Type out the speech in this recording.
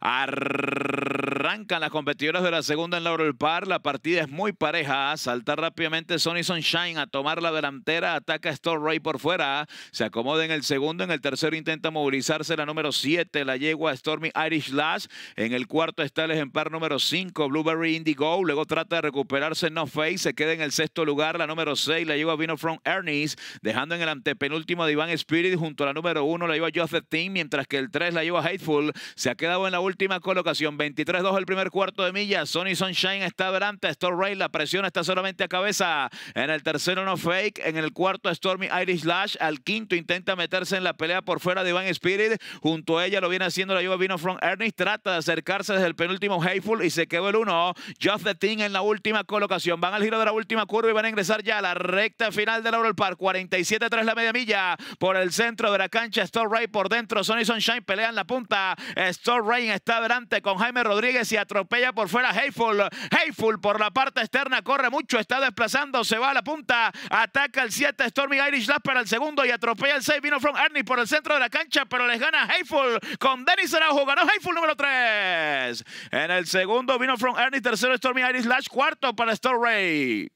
Arrancan las competidoras de la segunda en Laurel Par. La partida es muy pareja. Salta rápidamente Sony Sunshine a tomar la delantera. Ataca Storm Ray por fuera. Se acomoda en el segundo. En el tercero intenta movilizarse la número 7. La yegua Stormy Irish Last, En el cuarto está el ejemplar número 5. Blueberry Indigo. Luego trata de recuperarse No Face. Se queda en el sexto lugar. La número 6. La yegua vino from Ernest. Dejando en el antepenúltimo a Ivan Spirit junto a la número 1. La yegua Joseph Team. Mientras que el 3. La yegua Hateful. Se ha quedado en la última colocación. 23-2 el primer cuarto de milla. Sony Sunshine está adelante. Ray la presión está solamente a cabeza. En el tercero no fake. En el cuarto Stormy Irish Lash. Al quinto intenta meterse en la pelea por fuera de Ivan Spirit. Junto a ella lo viene haciendo la ayuda vino from Ernest. Trata de acercarse desde el penúltimo Hateful y se quedó el uno Just the Team en la última colocación. Van al giro de la última curva y van a ingresar ya a la recta final del Laurel Park. 47-3 la media milla. Por el centro de la cancha Ray por dentro. Sony Sunshine pelea en la punta. Ray está adelante con Jaime Rodríguez y atropella por fuera Hayful. Hayful por la parte externa corre mucho, está desplazando, se va a la punta, ataca el 7 Stormy Irish Lash para el segundo y atropella el 6. Vino From Ernie por el centro de la cancha, pero les gana Hayful con Denis Araujo. Ganó Hayful número 3. En el segundo vino From Ernie, tercero Stormy Irish Lash, cuarto para Ray